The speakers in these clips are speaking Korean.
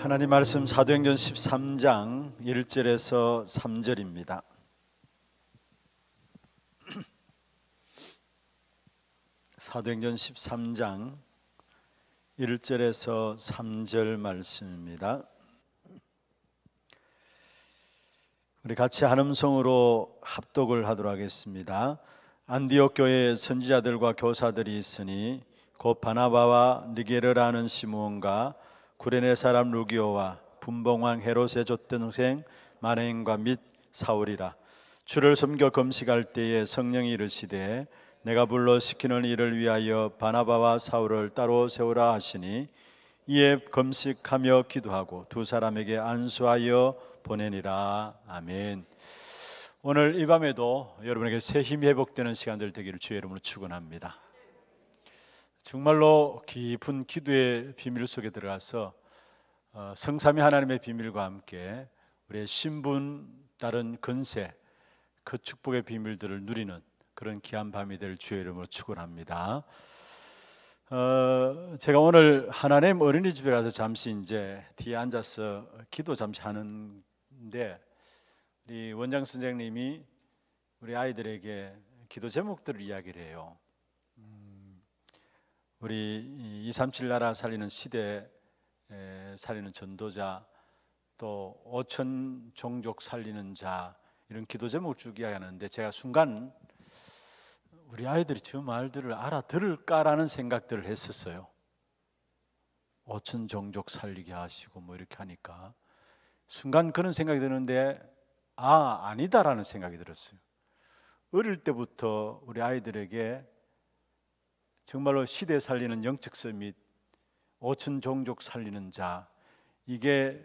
하나님 말씀 사도행전 13장 1절에서 3절입니다. 사도행전 13장 1절에서 3절 말씀입니다. 우리 같이 한음성으로 합독을 하도록 하겠습니다. 안디옥 교회의 선지자들과 교사들이 있으니 곧 바나바와 니게르라는 시므온과 구레네 사람 루기오와 분봉왕 헤롯의 젖등생 마네인과 및 사울이라 주를 섬겨 금식할 때에 성령이 이르시되 내가 불러 시키는 일을 위하여 바나바와 사울을 따로 세우라 하시니 이에 금식하며 기도하고 두 사람에게 안수하여 보내니라 아멘. 오늘 이 밤에도 여러분에게 새힘 회복되는 시간들 되기를 주의 이름으로 축원합니다. 정말로 깊은 기도의 비밀 속에 들어가서 어, 성삼위 하나님의 비밀과 함께 우리의 신분 다른 근세 그 축복의 비밀들을 누리는 그런 귀한 밤이 될 주의 이름으로 축원합니다. 어, 제가 오늘 하나님 어린이집에 가서 잠시 이제 뒤에 앉아서 기도 잠시 하는데 우리 원장 선생님이 우리 아이들에게 기도 제목들을 이야기를 해요. 우리 237 나라 살리는 시대 살리는 전도자 또 5천 종족 살리는 자 이런 기도 제목을 기 이야기하는데 제가 순간 우리 아이들이 저 말들을 알아들을까라는 생각들을 했었어요. 5천 종족 살리게 하시고 뭐 이렇게 하니까 순간 그런 생각이 드는데 아 아니다라는 생각이 들었어요. 어릴 때부터 우리 아이들에게 정말로 시대 살리는 영측서및 오천 종족 살리는 자 이게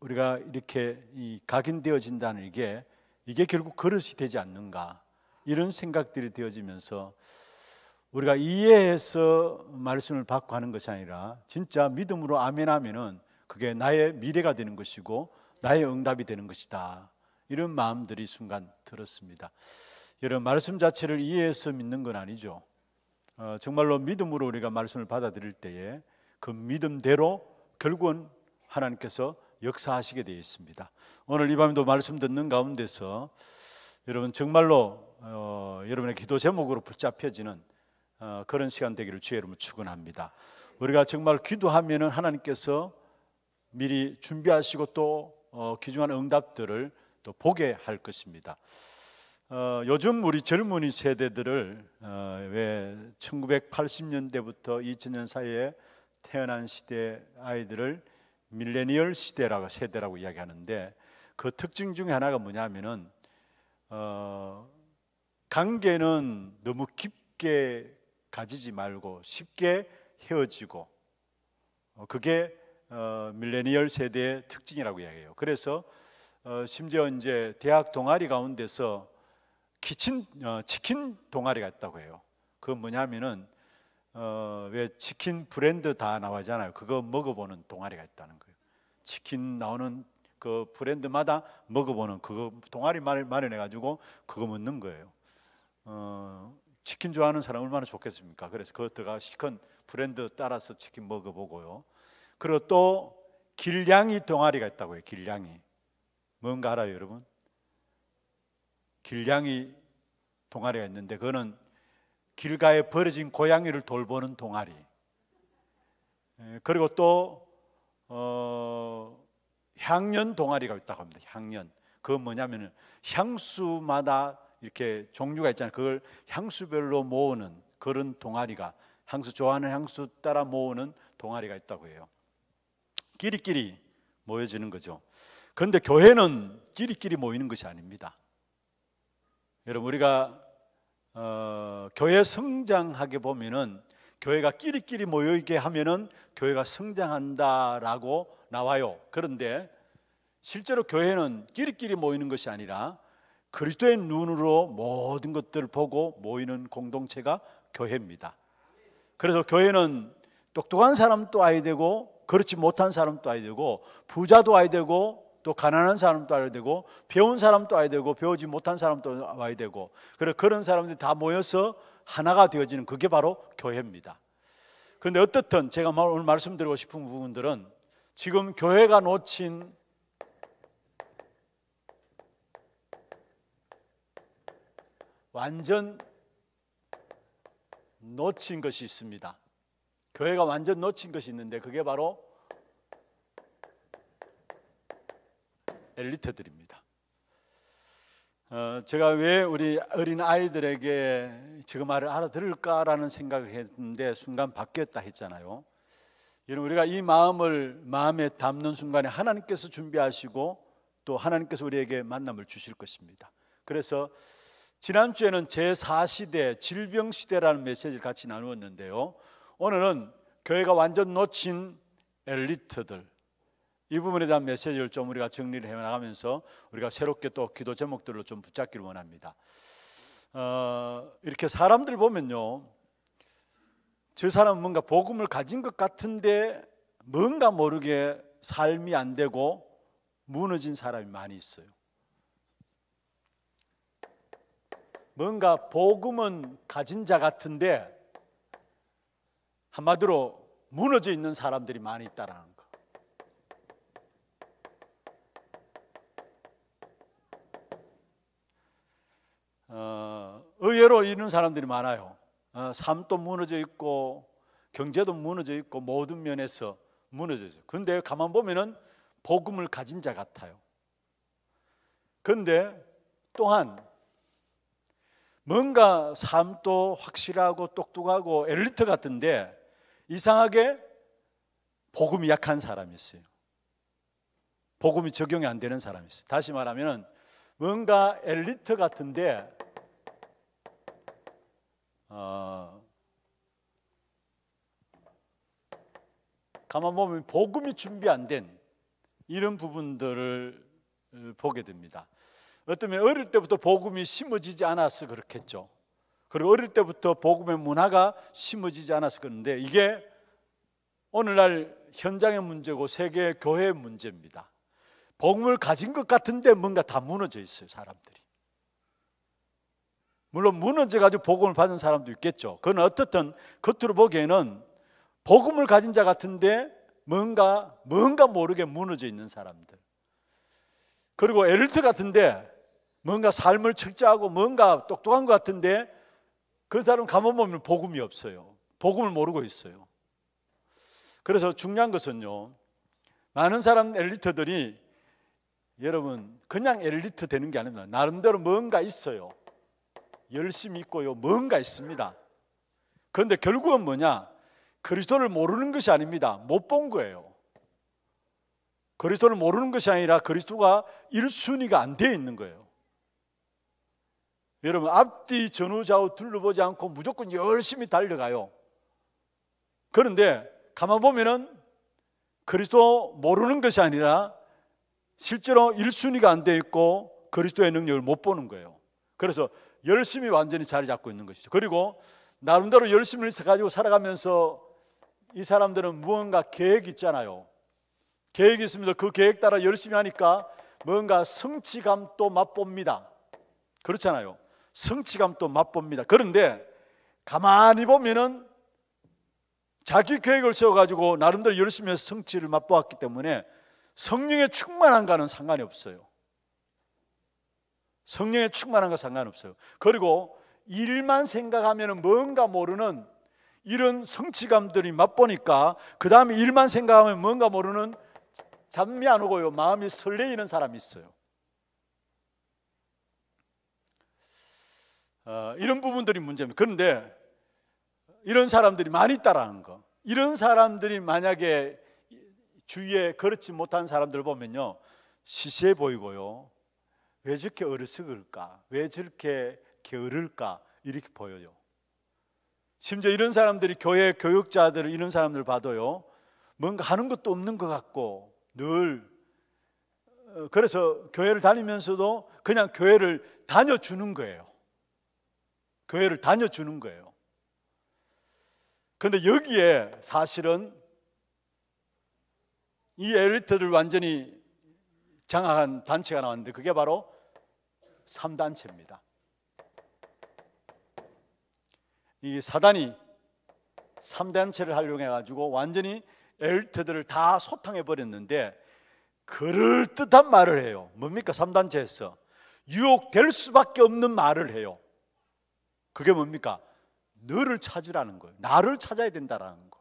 우리가 이렇게 각인되어진다는 이게 이게 결국 그릇이 되지 않는가 이런 생각들이 되어지면서 우리가 이해해서 말씀을 받고 하는 것이 아니라 진짜 믿음으로 아멘하면은 그게 나의 미래가 되는 것이고 나의 응답이 되는 것이다 이런 마음들이 순간 들었습니다. 여러분 말씀 자체를 이해해서 믿는 건 아니죠. 어, 정말로 믿음으로 우리가 말씀을 받아들일 때에 그 믿음대로 결국은 하나님께서 역사하시게 되어 있습니다. 오늘 이 밤에도 말씀 듣는 가운데서 여러분 정말로 어, 여러분의 기도 제목으로 붙잡혀지는 어, 그런 시간 되기를 주의 이름으로 축원합니다. 우리가 정말 기도하면은 하나님께서 미리 준비하시고 또 어, 귀중한 응답들을 또 보게 할 것입니다. 어, 요즘 우리 젊은이 세대들을 어, 왜 1980년대부터 2000년 사이에 태어난 시대 아이들을 밀레니얼 시대라고 세대라고 이야기하는데 그 특징 중에 하나가 뭐냐면은 어, 관계는 너무 깊게 가지지 말고 쉽게 헤어지고 어, 그게 어, 밀레니얼 세대의 특징이라고 이야기해요. 그래서 어, 심지어 이제 대학 동아리 가운데서 기친, 어, 치킨 동아리가 있다고 해요. 그 뭐냐면은 어, 왜 치킨 브랜드 다나와잖아요 그거 먹어보는 동아리가 있다는 거예요. 치킨 나오는 그 브랜드마다 먹어보는 그거 동아리 마련해 가지고 그거 먹는 거예요. 어, 치킨 좋아하는 사람 얼마나 좋겠습니까? 그래서 그것들과 시큰 브랜드 따라서 치킨 먹어보고요. 그리고 또 길냥이 동아리가 있다고요. 해 길냥이 뭔가 알아요, 여러분? 길냥이 동아리가 있는데 그거는 길가에 버려진 고양이를 돌보는 동아리. 예, 그리고 또 어, 향년 동아리가 있다고 합니다. 향년. 그건 뭐냐면 향수마다 이렇게 종류가 있잖아요. 그걸 향수별로 모으는 그런 동아리가 향수 좋아하는 향수 따라 모으는 동아리가 있다고 해요. 끼리끼리 모여지는 거죠. 그런데 교회는 끼리끼리 모이는 것이 아닙니다. 여러분 우리가 어, 교회 성장하게 보면은 교회가 끼리끼리 모여 있게 하면은 교회가 성장한다라고 나와요. 그런데 실제로 교회는 끼리끼리 모이는 것이 아니라 그리스도의 눈으로 모든 것들을 보고 모이는 공동체가 교회입니다. 그래서 교회는 똑똑한 사람도 아이 되고 그렇지 못한 사람도 아이 되고 부자도 아이 되고 또 가난한 사람도 와야 되고 배운 사람도 와야 되고 배우지 못한 사람도 와야 되고 그래 그런 사람들이 다 모여서 하나가 되어지는 그게 바로 교회입니다. 그런데 어떻든 제가 오늘 말씀드리고 싶은 부분들은 지금 교회가 놓친 완전 놓친 것이 있습니다. 교회가 완전 놓친 것이 있는데 그게 바로 엘리트들입니다. 어, 제가 왜 우리 어린 아이들에게 지금 말을 알아들을까라는 생각을 했는데 순간 바뀌었다 했잖아요. 여러분 우리가 이 마음을 마음에 담는 순간에 하나님께서 준비하시고 또 하나님께서 우리에게 만남을 주실 것입니다. 그래서 지난주에는 제4시대 질병시대라는 메시지를 같이 나누었는데요. 오늘은 교회가 완전 놓친 엘리트들, 이 부분에 대한 메시지를 좀 우리가 정리를 해 나가면서 우리가 새롭게 또 기도 제목들을 좀 붙잡기를 원합니다. 어, 이렇게 사람들 보면요, 저 사람은 뭔가 복음을 가진 것 같은데 뭔가 모르게 삶이 안 되고 무너진 사람이 많이 있어요. 뭔가 복음은 가진 자 같은데 한마디로 무너져 있는 사람들이 많이 있다라는 어, 의외로 이런 사람들이 많아요. 어, 삶도 무너져 있고 경제도 무너져 있고 모든 면에서 무너져 요 근데 가만 보면은 복음을 가진 자 같아요. 근데 또한 뭔가 삶도 확실하고 똑똑하고 엘리트 같은데 이상하게 복음이 약한 사람이 있어요. 복음이 적용이 안 되는 사람이 있어요. 다시 말하면 뭔가 엘리트 같은데 어, 가만 보면 복음이 준비 안 된 이런 부분들을 어, 보게 됩니다. 어쩌면 어릴 때부터 복음이 심어지지 않아서 그렇겠죠. 그리고 어릴 때부터 복음의 문화가 심어지지 않아서 그런데 이게 오늘날 현장의 문제고 세계 교회의 문제입니다. 복음을 가진 것 같은데 뭔가 다 무너져 있어요, 사람들이. 물론 무너져 가지고 복음을 받은 사람도 있겠죠. 그건 어떻든 겉으로 보기에는 복음을 가진 자 같은데 뭔가 뭔가 모르게 무너져 있는 사람들. 그리고 엘트 같은데 뭔가 삶을 측정하고 뭔가 똑똑한 것 같은데 그 사람 가만 보면 복음이 없어요. 복음을 모르고 있어요. 그래서 중요한 것은요. 많은 사람 엘리트들이 여러분 그냥 엘리트 되는 게 아닙니다. 나름대로 뭔가 있어요. 열심히 있고요. 뭔가 있습니다. 그런데 결국은 뭐냐? 그리스도를 모르는 것이 아닙니다. 못 본 거예요. 그리스도를 모르는 것이 아니라 그리스도가 1순위가 안 되어 있는 거예요. 여러분 앞뒤 전후좌우 둘러보지 않고 무조건 열심히 달려가요. 그런데 가만 보면은 그리스도 모르는 것이 아니라 실제로 1순위가 안돼 있고 그리스도의 능력을 못 보는 거예요. 그래서 열심히 완전히 자리 잡고 있는 것이죠. 그리고 나름대로 열심을 가지고 살아가면서 이 사람들은 무언가 계획이 있잖아요. 계획이 있으면서 그 계획 따라 열심히 하니까 뭔가 성취감도 맛봅니다. 그렇잖아요. 성취감도 맛봅니다. 그런데 가만히 보면은 자기 계획을 세워가지고 나름대로 열심히 해서 성취를 맛보았기 때문에 성령의 충만함과는 상관이 없어요. 성령에 충만한 거 상관없어요. 그리고 일만 생각하면 뭔가 모르는 이런 성취감들이 맛보니까 그 다음에 일만 생각하면 뭔가 모르는 잠이 안 오고요. 마음이 설레이는 사람이 있어요. 어, 이런 부분들이 문제입니다. 그런데 이런 사람들이 많이 있다라는 거. 이런 사람들이 만약에 주위에 그렇지 못한 사람들 보면요. 시시해 보이고요. 왜 저렇게 어리석을까? 왜 저렇게 게으를까? 이렇게 보여요. 심지어 이런 사람들이 교회 교육자들 이런 사람들 봐도요. 뭔가 하는 것도 없는 것 같고 늘 어, 그래서 교회를 다니면서도 그냥 교회를 다녀주는 거예요. 교회를 다녀주는 거예요. 근데 여기에 사실은 이 엘리트를 완전히 장악한 단체가 나왔는데 그게 바로 3단체입니다. 이 사단이 3단체를 활용해 가지고 완전히 엘트들을 다 소탕해 버렸는데 그럴듯한 말을 해요. 뭡니까? 3단체에서 유혹될 수밖에 없는 말을 해요. 그게 뭡니까? 너를 찾으라는 거예요. 나를 찾아야 된다라는 거.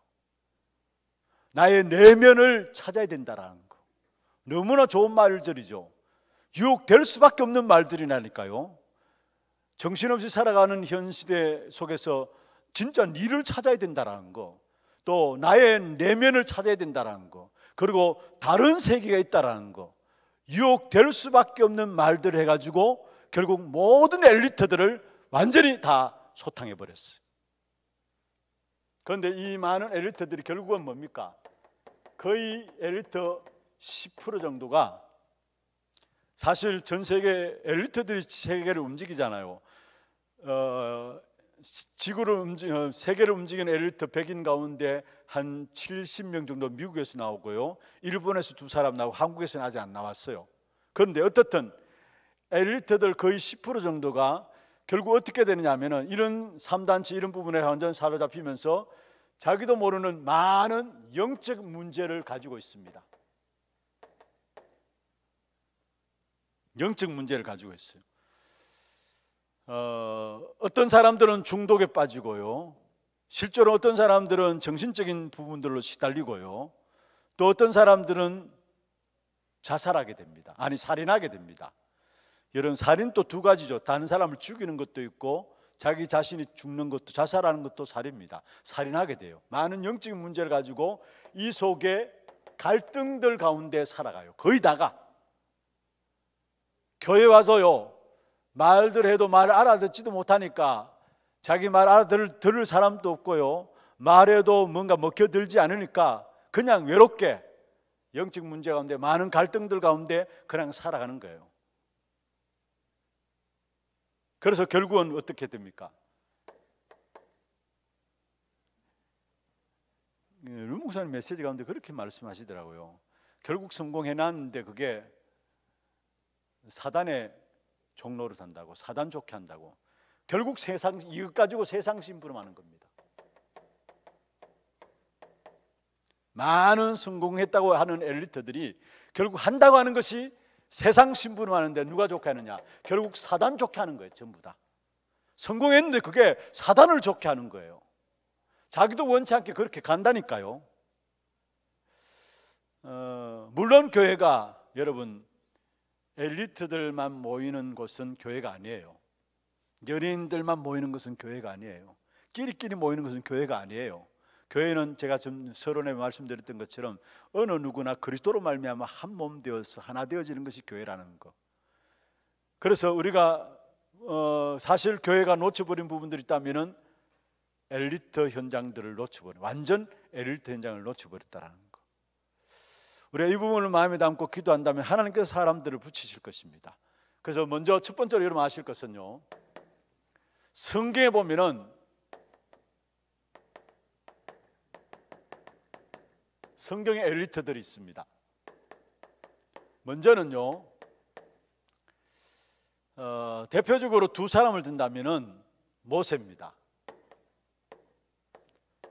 나의 내면을 찾아야 된다라는 거. 너무나 좋은 말들이죠. 유혹될 수밖에 없는 말들이나니까요. 정신없이 살아가는 현 시대 속에서 진짜 니를 찾아야 된다라는 거, 또 나의 내면을 찾아야 된다라는 거, 그리고 다른 세계가 있다라는 거, 유혹될 수밖에 없는 말들 해가지고 결국 모든 엘리트들을 완전히 다 소탕해 버렸어요. 그런데 이 많은 엘리트들이 결국은 뭡니까? 거의 엘리트 10% 정도가 사실 전 세계 엘리트들이 세계를 움직이잖아요. 어, 지구를 움직 어, 세계를 움직이는 엘리트 1인 가운데 한 70명 정도 미국에서 나오고요. 일본에서 두 사람 나오고 한국에서는 아직 안 나왔어요. 그런데 어떻든 엘리트들 거의 10% 정도가 결국 어떻게 되느냐면 이런 3단체 이런 부분에 완전 사로잡히면서 자기도 모르는 많은 영적 문제를 가지고 있습니다. 영적 문제를 가지고 있어요. 어, 어떤 사람들은 중독에 빠지고요. 실제로 어떤 사람들은 정신적인 부분들로 시달리고요. 또 어떤 사람들은 자살하게 됩니다. 아니 살인하게 됩니다. 이런 살인 또 두 가지죠. 다른 사람을 죽이는 것도 있고 자기 자신이 죽는 것도 자살하는 것도 살입니다. 살인하게 돼요. 많은 영적인 문제를 가지고 이 속에 갈등들 가운데 살아가요. 거의 다가 교회 와서요 말들 해도 말을 알아듣지도 못하니까 자기 말 알아들을 들을 사람도 없고요 말해도 뭔가 먹혀들지 않으니까 그냥 외롭게 영적 문제 가운데 많은 갈등들 가운데 그냥 살아가는 거예요. 그래서 결국은 어떻게 됩니까? 루 예, 목사님 메시지 가운데 그렇게 말씀하시더라고요. 결국 성공해 놨는데 그게 사단의 종로를 단다고 사단 좋게 한다고 결국 세상 이것 가지고 세상 신부름하는 겁니다. 많은 성공했다고 하는 엘리트들이 결국 한다고 하는 것이 세상 심부름하는데 누가 좋게 하느냐? 결국 사단 좋게 하는 거예요, 전부 다. 성공했는데 그게 사단을 좋게 하는 거예요. 자기도 원치 않게 그렇게 간다니까요. 어, 물론 교회가 여러분 엘리트들만 모이는 곳은 교회가 아니에요. 연예인들만 모이는 것은 교회가 아니에요. 끼리끼리 모이는 것은 교회가 아니에요. 교회는 제가 좀 서론에 말씀드렸던 것처럼 어느 누구나 그리스도로 말미암아 한 몸 되어서 하나 되어지는 것이 교회라는 거. 그래서 우리가 어, 사실 교회가 놓쳐버린 부분들이 있다면은 엘리트 현장들을 놓쳐버린 완전 엘리트 현장을 놓쳐버렸다라는 거. 우리가 이 부분을 마음에 담고 기도한다면 하나님께서 사람들을 붙이실 것입니다. 그래서 먼저 첫 번째로 여러분 아실 것은요. 성경에 보면은 성경의 엘리트들이 있습니다. 먼저는요. 어, 대표적으로 두 사람을 든다면은 모세입니다.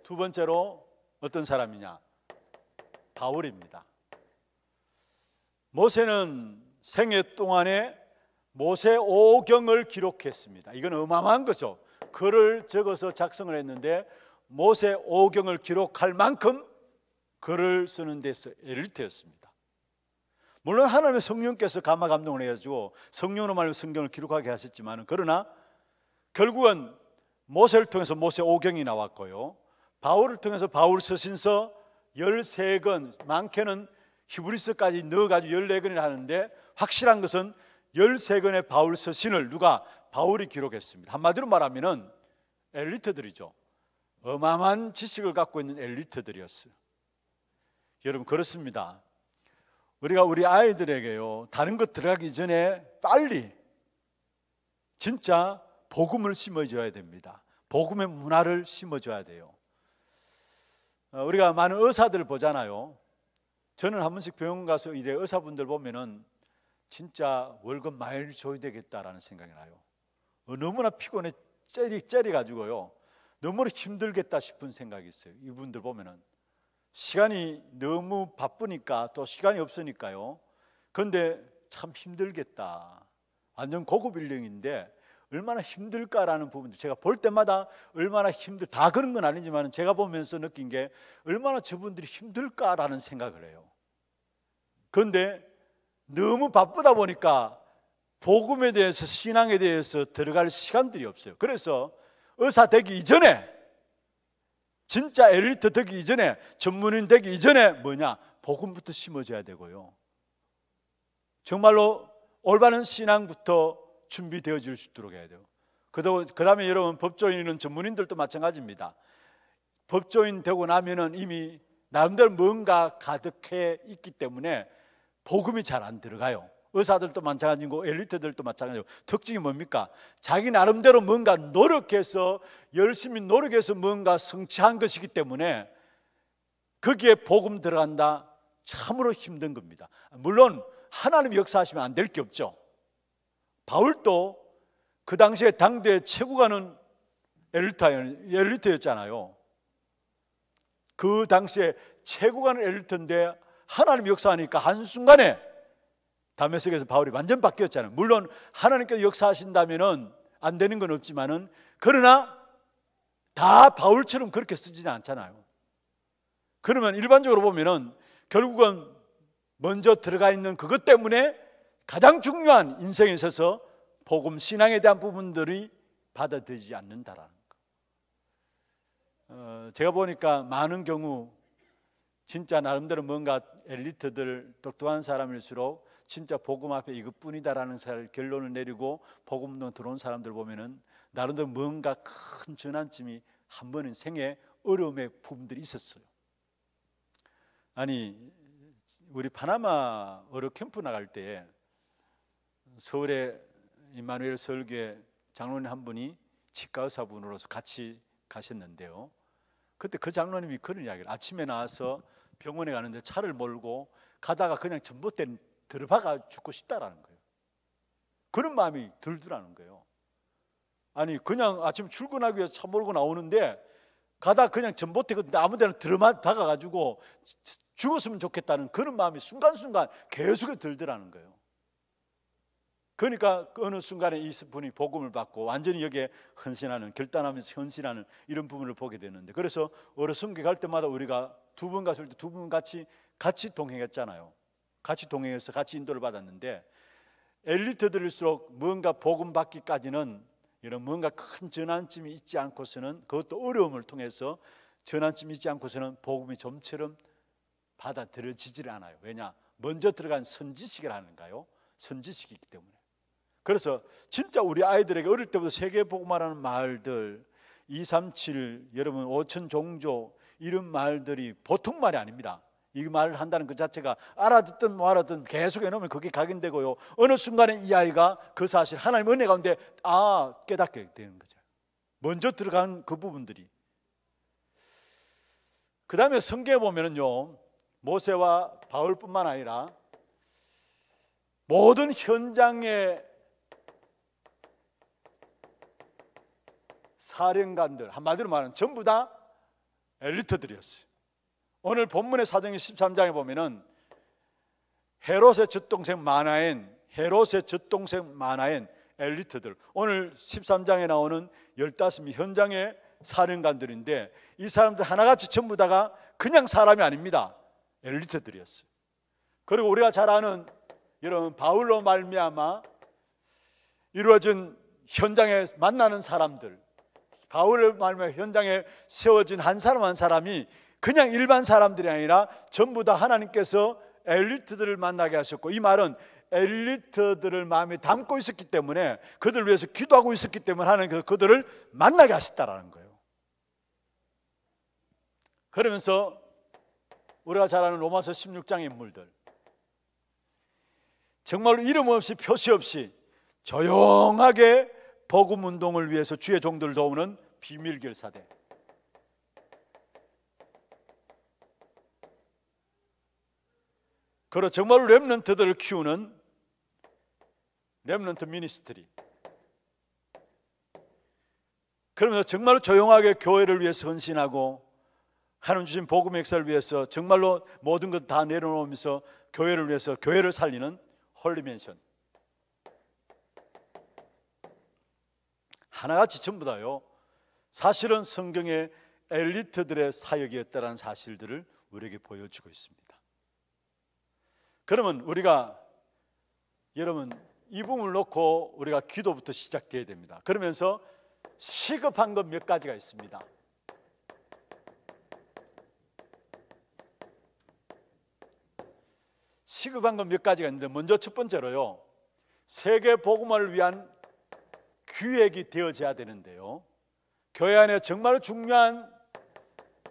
두 번째로 어떤 사람이냐? 바울입니다. 모세는 생애 동안에 모세 오경을 기록했습니다. 이건 어마어마한 거죠. 글을 적어서 작성을 했는데 모세 오경을 기록할 만큼 글을 쓰는 데서 엘리트였습니다. 물론 하나님의 성령께서 감화 감동을 해가지고 성령으로 말미 성경을 기록하게 하셨지만 그러나 결국은 모세를 통해서 모세 오경이 나왔고요. 바울을 통해서 바울 서신서 13권 많게는 히브리스까지 넣어가지고 14권을 하는데 확실한 것은 13권의 바울 서신을 누가 바울이 기록했습니다. 한마디로 말하면 엘리트들이죠. 어마어마한 지식을 갖고 있는 엘리트들이었어요. 여러분 그렇습니다. 우리가 우리 아이들에게요. 다른 것 들어가기 전에 빨리 진짜 복음을 심어줘야 됩니다. 복음의 문화를 심어줘야 돼요. 어, 우리가 많은 의사들을 보잖아요. 저는 한 번씩 병원 가서 일해 의사분들 보면은 진짜 월급 많이 줘야 되겠다라는 생각이 나요. 어, 너무나 피곤해 째리 째리 가지고요. 너무 나 힘들겠다 싶은 생각이 있어요. 이분들 보면은 시간이 너무 바쁘니까 또 시간이 없으니까요. 근데 참 힘들겠다. 완전 고급 인력인데 얼마나 힘들까라는 부분도 제가 볼 때마다 얼마나 힘들 다 그런 건 아니지만 제가 보면서 느낀 게 얼마나 저분들이 힘들까라는 생각을 해요. 그런데 너무 바쁘다 보니까 복음에 대해서 신앙에 대해서 들어갈 시간들이 없어요. 그래서 의사 되기 이전에 진짜 엘리트 되기 이전에 전문인 되기 이전에 뭐냐 복음부터 심어줘야 되고요. 정말로 올바른 신앙부터 준비되어 질수 있도록 해야 돼요. 그 다음에 여러분 법조인은 전문인들도 마찬가지입니다. 법조인 되고 나면은 이미 나름대로 뭔가 가득해 있기 때문에 복음이 잘 안 들어가요. 의사들도 마찬가지고 엘리트들도 마찬가지고 특징이 뭡니까? 자기 나름대로 뭔가 노력해서 열심히 노력해서 뭔가 성취한 것이기 때문에 거기에 복음 들어간다 참으로 힘든 겁니다. 물론 하나님 역사하시면 안 될 게 없죠. 바울도 그 당시에 당대 최고가는 엘리트였잖아요. 그 당시에 최고가는 엘리트인데 하나님 역사하니까 한순간에 담에색에서 바울이 완전 바뀌었잖아요. 물론 하나님께서 역사하신다면은 안 되는 건 없지만은 그러나 다 바울처럼 그렇게 쓰지는 않잖아요. 그러면 일반적으로 보면은 결국은 먼저 들어가 있는 그것 때문에 가장 중요한 인생에 있어서 복음 신앙에 대한 부분들이 받아들이지 않는다라는 거. 어, 제가 보니까 많은 경우 진짜 나름대로 뭔가 엘리트들 똑똑한 사람일수록 진짜 복음 앞에 이것뿐이다라는 결론을 내리고 복음론 들어온 사람들 보면은 나름대로 뭔가 큰 전환점이 한 번은 생애 어려움의 부분들이 있었어요. 아니 우리 파나마 어려 캠프 나갈 때 서울에 이마누엘 설교 장로님 한 분이 치과 의사분으로서 같이 가셨는데요. 그때 그 장로님이 그런 이야기를 아침에 나와서 병원에 가는데 차를 몰고 가다가 그냥 전봇대 들어박 죽고 싶다라는 거예요. 그런 마음이 들더라는 거예요. 아니 그냥 아침 출근하기 위해서 차 몰고 나오는데 가다 그냥 전봇대 아무데나 그 들어박 가지고 죽었으면 좋겠다는 그런 마음이 순간순간 계속 들더라는 거예요. 그러니까 그 어느 순간에 이 분이 복음을 받고 완전히 여기에 헌신하는 결단하면서 헌신하는 이런 부분을 보게 되는데 그래서 어르신교 갈 때마다 우리가 두번 갔을 때 두 분 같이 같이 동행했잖아요. 같이 동행해서 같이 인도를 받았는데 엘리트들일수록 뭔가 복음 받기까지는 이런 뭔가 큰 전환점이 있지 않고서는 그것도 어려움을 통해서 전환점이 있지 않고서는 복음이 좀처럼 받아들여지질 않아요. 왜냐? 먼저 들어간 선지식을 하는가요? 선지식이기 때문에. 그래서 진짜 우리 아이들에게 어릴 때부터 세계 복음화라는 말들 237 여러분 5천 종조 이런 말들이 보통 말이 아닙니다. 이 말을 한다는 그 자체가 알아듣든 뭐 알아듣든 계속 해놓으면 그게 각인되고요. 어느 순간에 이 아이가 그 사실 하나님 은혜 가운데 아 깨닫게 되는 거죠. 먼저 들어간 그 부분들이. 그 다음에 성경에 보면은요 모세와 바울뿐만 아니라 모든 현장의 사령관들 한마디로 말하면 전부 다 엘리트들이었어요. 오늘 본문의 사정이 13장에 보면은 헤롯의 젖동생 마나엔 헤롯의 젖동생 마나엔 엘리트들 오늘 13장에 나오는 15명 현장의 사령관들인데 이 사람들 하나같이 전부 다가 그냥 사람이 아닙니다. 엘리트들이었어요. 그리고 우리가 잘 아는 여러분 바울로 말미암아 이루어진 현장에 만나는 사람들 바울을 말하면 현장에 세워진 한 사람 한 사람이 그냥 일반 사람들이 아니라 전부 다 하나님께서 엘리트들을 만나게 하셨고 이 말은 엘리트들을 마음에 담고 있었기 때문에 그들 을 위해서 기도하고 있었기 때문에 하나님께서 그 그들을 만나게 하셨다라는 거예요. 그러면서 우리가 잘 아는 로마서 1 6장 인물들 정말로 이름 없이 표시 없이 조용하게 복음 운동을 위해서 주의 종들을 도우는 비밀 결사대. 그러 정말 렘넌트들을 키우는 렘넌트 미니스트리. 그러면서 정말로 조용하게 교회를 위해서 헌신하고 하나님 주신 복음 역사를 위해서 정말로 모든 것 다 내려놓으면서 교회를 위해서 교회를 살리는 홀리맨션 하나같이 전부 다요. 사실은 성경의 엘리트들의 사역이었다는 사실들을 우리에게 보여주고 있습니다. 그러면 우리가 여러분 이 부분을 놓고 우리가 기도부터 시작돼야 됩니다. 그러면서 시급한 것 몇 가지가 있습니다. 시급한 것 몇 가지가 있는데 먼저 첫 번째로요. 세계 복음화를 위한 기획이 되어져야 되는데요. 교회 안에 정말 중요한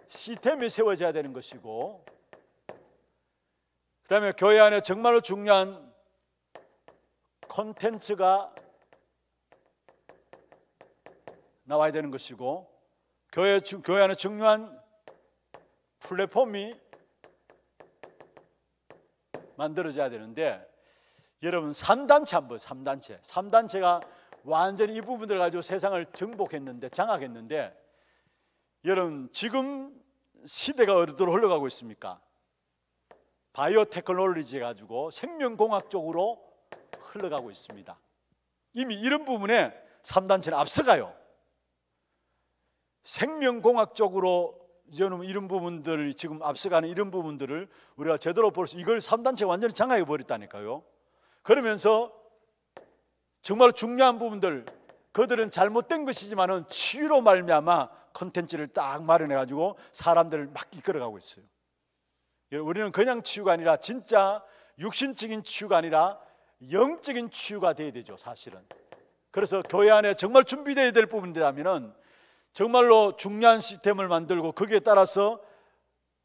시스템이 세워져야 되는 것이고 그다음에 교회 안에 정말 중요한 콘텐츠가 나와야 되는 것이고 교회 교회 안에 중요한 플랫폼이 만들어져야 되는데 여러분 3단체 한번 3단체 3단체가 완전히 이 부분들을 가지고 세상을 정복했는데 장악했는데 여러분 지금 시대가 어디로 흘러가고 있습니까? 바이오 테크놀로지 가지고 생명공학 쪽으로 흘러가고 있습니다. 이미 이런 부분에 3단체는 앞서가요. 생명공학 쪽으로 여러분 이런 부분들을 지금 앞서가는 이런 부분들을 우리가 제대로 볼 수 이걸 3단체 완전히 장악해 버렸다니까요. 그러면서 정말 중요한 부분들 그들은 잘못된 것이지만은 치유로 말미암아 컨텐츠를 딱 마련해 가지고 사람들을 막 이끌어가고 있어요. 우리는 그냥 치유가 아니라 진짜 육신적인 치유가 아니라 영적인 치유가 돼야 되죠, 사실은. 그래서 교회 안에 정말 준비되어야 될 부분이라면은 정말로 중요한 시스템을 만들고 거기에 따라서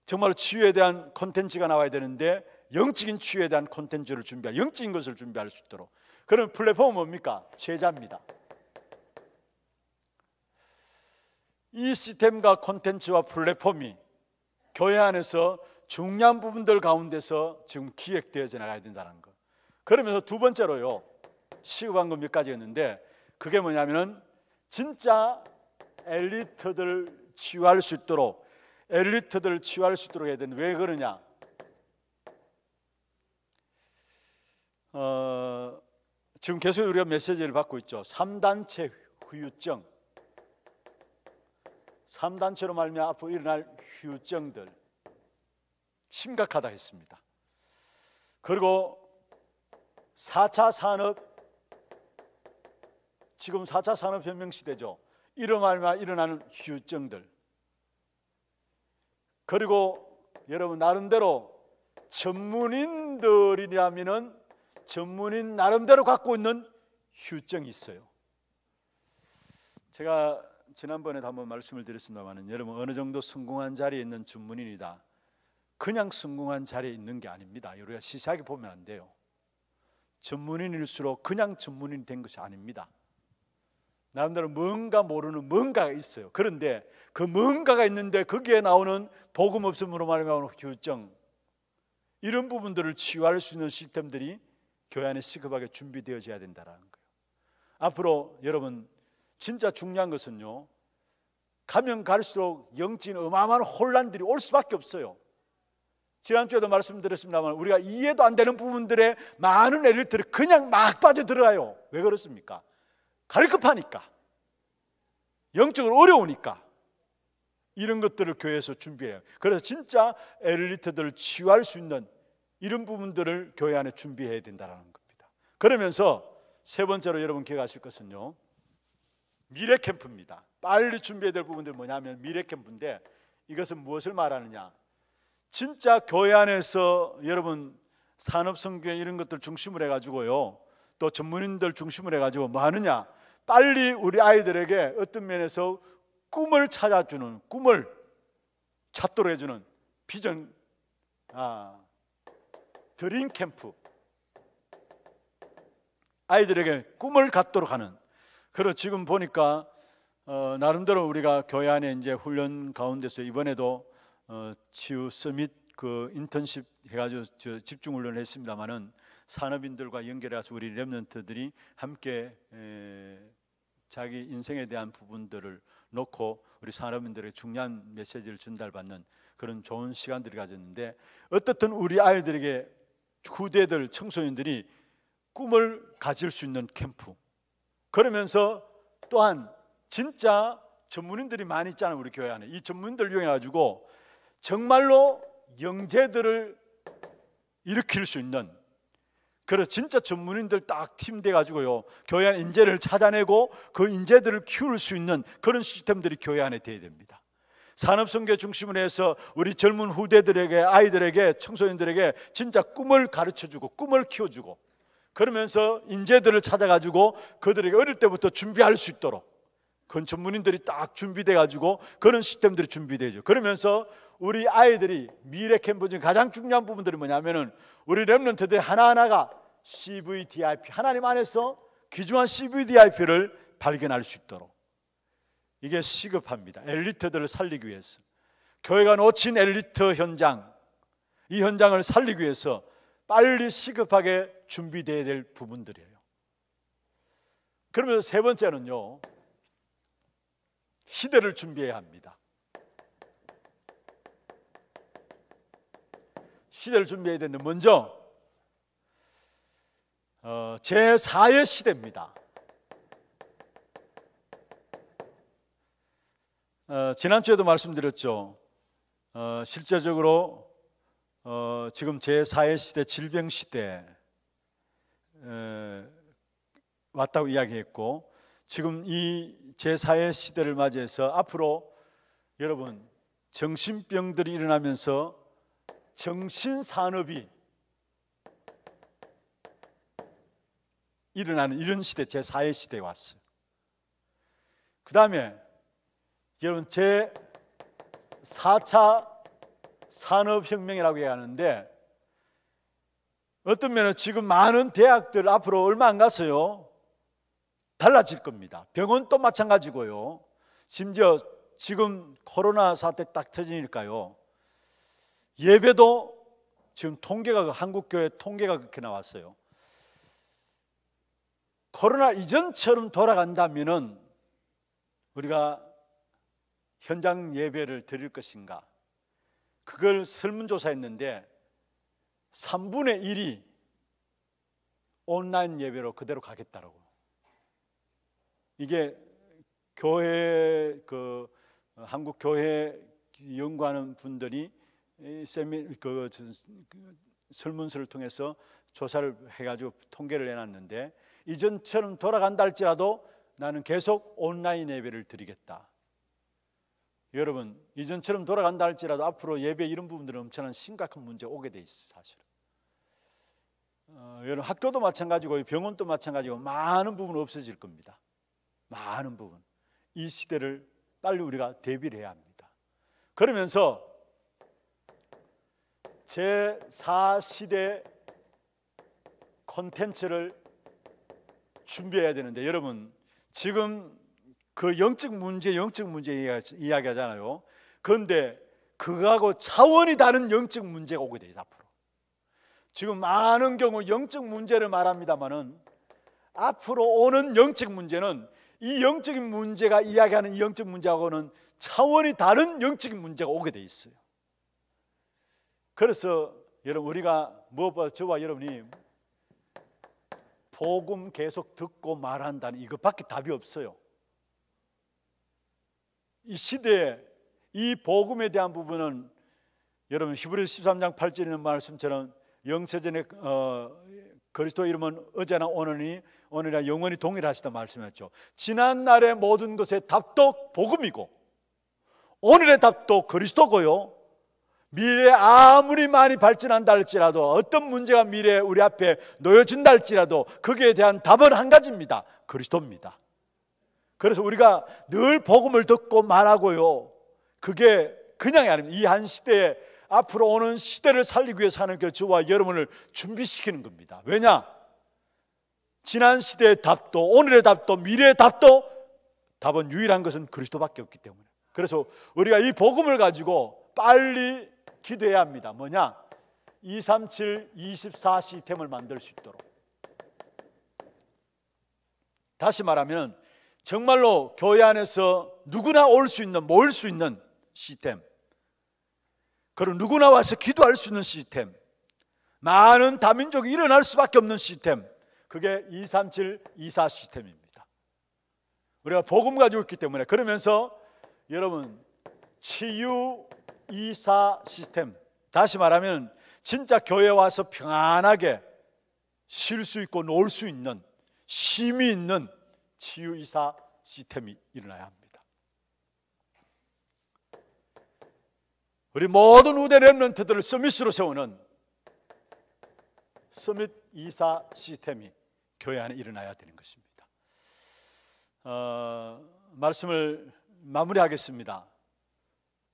정말 치유에 대한 컨텐츠가 나와야 되는데 영적인 치유에 대한 컨텐츠를 준비할 영적인 것을 준비할 수 있도록 그런 플랫폼은 뭡니까? 제자입니다. 이 시스템과 콘텐츠와 플랫폼이 교회 안에서 중요한 부분들 가운데서 지금 기획되어져 나가야 된다는 것. 그러면서 두 번째로요. 시급한금 몇 가지였는데 그게 뭐냐면은 진짜 엘리트들 치유할 수 있도록 엘리트들 치유할 수 있도록 해야 되는데 왜 그러냐? 어, 지금 계속 우리가 메시지를 받고 있죠. 3단체 후유증. 3단체로 말미암 앞으로 일어날 후유증들 심각하다 했습니다. 그리고 4차 산업 지금 4차 산업혁명 시대죠. 이런 말마 일어나는 휴증들 그리고 여러분 나름대로 전문인들이라면은 전문인 나름대로 갖고 있는 휴증이 있어요. 제가 지난번에도 한번 말씀을 드렸습니다만은 여러분 어느 정도 성공한 자리에 있는 전문인이다. 그냥 성공한 자리에 있는 게 아닙니다. 우리가 시시하게 보면 안 돼요. 전문인일수록 그냥 전문인된 것이 아닙니다. 나름대로 뭔가 모르는 뭔가가 있어요. 그런데 그 뭔가가 있는데 거기에 나오는 복음 없음으로 말하면 교정 이런 부분들을 치유할 수 있는 시스템들이 교회 안에 시급하게 준비되어져야 된다라는 거예요. 앞으로 여러분 진짜 중요한 것은요. 가면 갈수록 영적 어마어마한 혼란들이 올 수밖에 없어요. 지난주에도 말씀드렸습니다만 우리가 이해도 안 되는 부분들에 많은 애를 들어 그냥 막 빠져들어가요. 왜 그렇습니까? 갈급하니까. 영적으로 어려우니까. 이런 것들을 교회에서 준비해요. 그래서 진짜 엘리트들을 치유할 수 있는 이런 부분들을 교회 안에 준비해야 된다라는 겁니다. 그러면서 세 번째로 여러분 기억하실 것은요. 미래 캠프입니다. 빨리 준비해야 될 부분들 뭐냐면 미래 캠프인데 이것은 무엇을 말하느냐? 진짜 교회 안에서 여러분 산업 성교 이런 것들 중심으로 해 가지고요. 또 전문인들 중심으로 해 가지고 뭐 하느냐? 빨리 우리 아이들에게 어떤 면에서 꿈을 찾아주는 꿈을 찾도록 해주는 비전 아, 드림 캠프 아이들에게 꿈을 갖도록 하는 그리고 지금 보니까 어, 나름대로 우리가 교회 안에 이제 훈련 가운데서 이번에도 어, 치유 서밋 그 인턴십 해가지고 집중 훈련을 했습니다만은 산업인들과 연결해서 우리 렘넌트들이 함께 에, 자기 인생에 대한 부분들을 놓고 우리 산업인들의 중요한 메시지를 전달받는 그런 좋은 시간들을 가졌는데 어떻든 우리 아이들에게 후대들 청소년들이 꿈을 가질 수 있는 캠프. 그러면서 또한 진짜 전문인들이 많이 있잖아요 우리 교회 안에 이 전문인들 이용해 가지고 정말로 영재들을 일으킬 수 있는 그래서 진짜 전문인들 딱 팀돼 가지고요 교회 안에 인재를 찾아내고 그 인재들을 키울 수 있는 그런 시스템들이 교회 안에 돼야 됩니다. 산업 성교 중심으로 해서 우리 젊은 후대들에게 아이들에게 청소년들에게 진짜 꿈을 가르쳐 주고 꿈을 키워 주고 그러면서 인재들을 찾아가지고 그들에게 어릴 때부터 준비할 수 있도록 건천문인들이 딱 준비돼 가지고 그런 시스템들이 준비되죠. 그러면서 우리 아이들이 미래 캠프 중 가장 중요한 부분들이 뭐냐면은 우리 랩런트들 하나하나가 CVDIP 하나님 안에서 귀중한 CVDIP를 발견할 수 있도록 이게 시급합니다. 엘리트들을 살리기 위해서. 교회가 놓친 엘리트 현장, 이 현장을 살리기 위해서 빨리 시급하게 준비되어야 될 부분들이에요. 그러면서 세 번째는요, 시대를 준비해야 합니다. 시대를 준비해야 되는데, 먼저, 어, 제4의 시대입니다. 어, 지난주에도 말씀드렸죠. 어, 실제적으로 어, 지금 제4의 시대 질병 시대 왔다고 이야기했고 지금 이 제4의 시대를 맞이해서 앞으로 여러분 정신병들이 일어나면서 정신 산업이 일어나는 이런 시대 제4의 시대에 왔어요. 그 다음에 여러분 제 4차 산업혁명이라고 얘기하는데 어떤 면은 지금 많은 대학들 앞으로 얼마 안갔어요 달라질 겁니다 병원도 마찬가지고요 심지어 지금 코로나 사태 딱 터지니까요 예배도 지금 통계가 한국교회 통계가 그렇게 나왔어요 코로나 이전처럼 돌아간다면은 우리가 현장 예배를 드릴 것인가? 그걸 설문조사했는데 3분의 1이 온라인 예배로 그대로 가겠다라고. 이게 교회 그 한국 교회 연구하는 분들이 세미 그, 그 설문서를 통해서 조사를 해가지고 통계를 내놨는데 이전처럼 돌아간다 할지라도 나는 계속 온라인 예배를 드리겠다. 여러분 이전처럼 돌아간다 할지라도 앞으로 예배 이런 부분들은 엄청난 심각한 문제 오게 돼 있어 사실은. 어, 여러분 학교도 마찬가지고 병원도 마찬가지고 많은 부분 없어질 겁니다. 많은 부분 이 시대를 빨리 우리가 대비를 해야 합니다. 그러면서 제4시대 콘텐츠를 준비해야 되는데 여러분 지금 그 영적 문제, 영적 문제 이야기하잖아요. 그런데 그거하고 차원이 다른 영적 문제가 오게 돼요, 앞으로. 지금 많은 경우 영적 문제를 말합니다만은 앞으로 오는 영적 문제는 이 영적인 문제가 이야기하는 이 영적 문제하고는 차원이 다른 영적인 문제가 오게 돼 있어요. 그래서 여러분 우리가 무엇보다 저와 여러분이 복음 계속 듣고 말한다는 이것밖에 답이 없어요. 이 시대에 이 복음에 대한 부분은 여러분 히브리 13장 8절에 는 말씀처럼 영세전에 어, 그리스도 이름은 어제나 오늘이 오늘이나 영원히 동일하시다 말씀했죠. 지난 날의 모든 것의 답도 복음이고 오늘의 답도 그리스도고요. 미래 아무리 많이 발전한다 할지라도 어떤 문제가 미래에 우리 앞에 놓여진다 할지라도 거기에 대한 답은 한 가지입니다. 그리스도입니다. 그래서 우리가 늘 복음을 듣고 말하고요. 그게 그냥이 아닙니다. 이 한 시대에 앞으로 오는 시대를 살리기 위해서 하나님 그 저와 여러분을 준비시키는 겁니다. 왜냐? 지난 시대의 답도 오늘의 답도 미래의 답도 답은 유일한 것은 그리스도밖에 없기 때문에. 그래서 우리가 이 복음을 가지고 빨리 기도해야 합니다. 뭐냐? 237 24 시스템을 만들 수 있도록. 다시 말하면 정말로 교회 안에서 누구나 올 수 있는 모일 수 있는 시스템 그리고 누구나 와서 기도할 수 있는 시스템 많은 다민족이 일어날 수밖에 없는 시스템 그게 237, 24 시스템입니다 우리가 복음 가지고 있기 때문에 그러면서 여러분 치유 24 시스템 다시 말하면 진짜 교회 와서 평안하게 쉴 수 있고 놀 수 있는 심이 있는 치유의사 시스템이 일어나야 합니다. 우리 모든 우대 랩런트들을 서밋으로 세우는 서밋 이사 시스템이 교회 안에 일어나야 되는 것입니다. 어, 말씀을 마무리하겠습니다.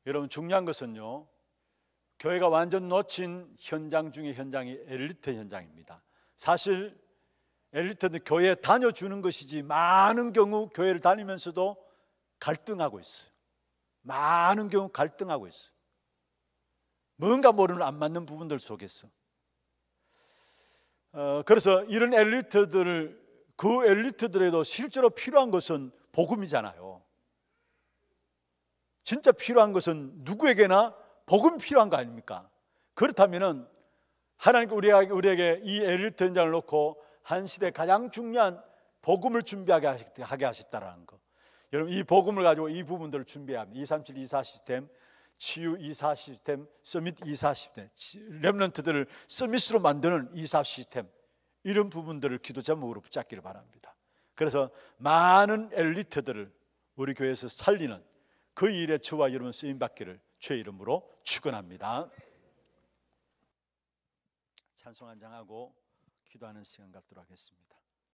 여러분 중요한 것은요. 교회가 완전 놓친 현장 중의 현장이 엘리트 현장입니다. 사실 엘리트는 교회 에 다녀주는 것이지 많은 경우 교회를 다니면서도 갈등하고 있어요. 많은 경우 갈등하고 있어요. 뭔가 모르는 안 맞는 부분들 속에서. 어, 그래서 이런 엘리트들을 그 엘리트들에도 실제로 필요한 것은 복음이잖아요. 진짜 필요한 것은 누구에게나 복음 필요한 거 아닙니까? 그렇다면은 하나님께 우리에게 이 엘리트 현장을 놓고 한 시대 가장 중요한 복음을 준비하게 하셨다라는 거. 여러분 이 복음을 가지고 이 부분들을 준비 합니다. 237 24 시스템, 치유 24 시스템, 서밋 24 시스템, 렘런트들을 서밋으로 만드는 24 시스템 이런 부분들을 기도 제목으로 붙잡기를 바랍니다. 그래서 많은 엘리트들을 우리 교회에서 살리는 그 일에 저와 여러분 쓰임 받기를 죄 이름으로 축원합니다. 찬송 한 장하고 기도하는 시간 갖도록 하겠습니다.